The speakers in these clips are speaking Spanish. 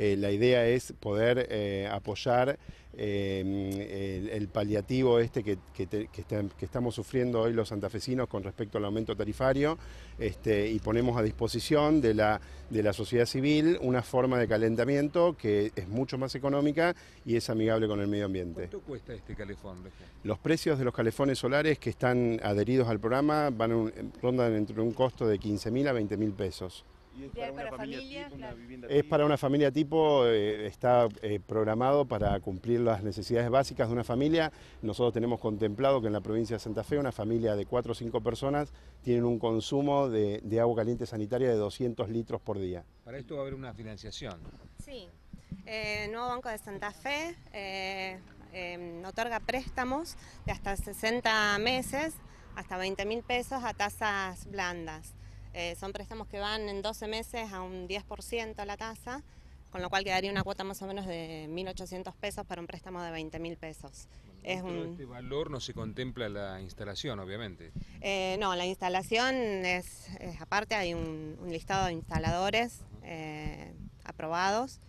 Eh, la idea es poder eh, apoyar em, el, paliativo este que, estamos sufriendo hoy los santafesinos con respecto al aumento tarifario este, y ponemos a disposición de la, sociedad civil una forma de calentamiento que es mucho más económica y es amigable con el medio ambiente. ¿Cuánto cuesta este calefón? Los precios de los calefones solares que están adheridos al programa rondan entre un costo de 15.000 a 20.000 pesos es para, una familia, tipo, Es eh, para una familia tipo, está eh, programado para cumplir las necesidades básicas de una familia. Nosotros tenemos contemplado que en la provincia de Santa Fe una familia de cuatro o cinco personas tienen un consumo de, agua caliente sanitaria de 200 litros por día. Para esto va a haber una financiación. Sí. el eh, nuevo Banco de Santa Fe em, otorga préstamos de hasta 60 meses, hasta 20 mil pesos a tasas blandas. Eh, son préstamos que van en 12 meses a un 10% la tasa, con lo cual quedaría una cuota más o menos de 1.800 pesos para un préstamo de 20.000 pesos. es un... Este valor no se contempla la instalación, obviamente. Eh, no, la instalación es, aparte, hay un, listado de instaladores eh, aprobados,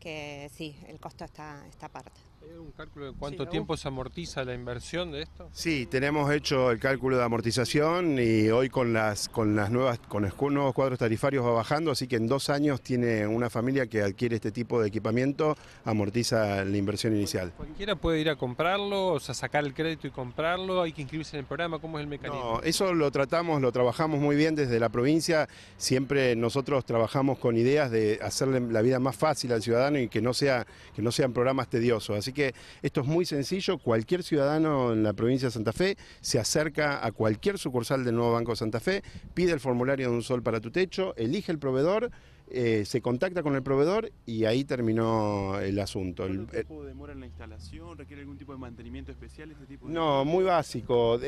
que sí, el costo está, está aparte un cálculo de cuánto tiempo se amortiza la inversión de esto? Sí, tenemos hecho el cálculo de amortización y hoy con las con las nuevas con los nuevos cuadros tarifarios va bajando, así que en dos años tiene una familia que adquiere este tipo de equipamiento amortiza la inversión inicial. Cualquiera puede ir a comprarlo, o sea, sacar el crédito y comprarlo, hay que inscribirse en el programa, ¿cómo es el mecanismo? No, eso lo tratamos, lo trabajamos muy bien desde la provincia, siempre nosotros trabajamos con ideas de hacerle la vida más fácil al ciudadano y que no sea que no sean programas tediosos, así que esto es muy sencillo, cualquier ciudadano en la provincia de Santa Fe se acerca a cualquier sucursal del nuevo Banco de Santa Fe, pide el formulario de un sol para tu techo, elige el proveedor, eh, se contacta con el proveedor y ahí terminó el asunto. tipo de eh, demora en la instalación? ¿Requiere algún tipo de mantenimiento especial? No, muy básico.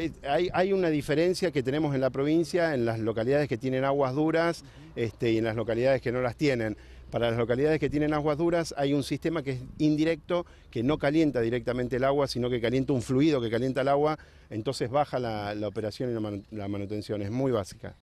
Hay, una diferencia que tenemos en la provincia, en las localidades que tienen aguas duras este, y en las localidades que no las tienen. Para las localidades que tienen aguas duras hay un sistema que es indirecto, que no calienta directamente el agua, sino que calienta un fluido que calienta el agua, entonces baja la, operación y la manutención, es muy básica.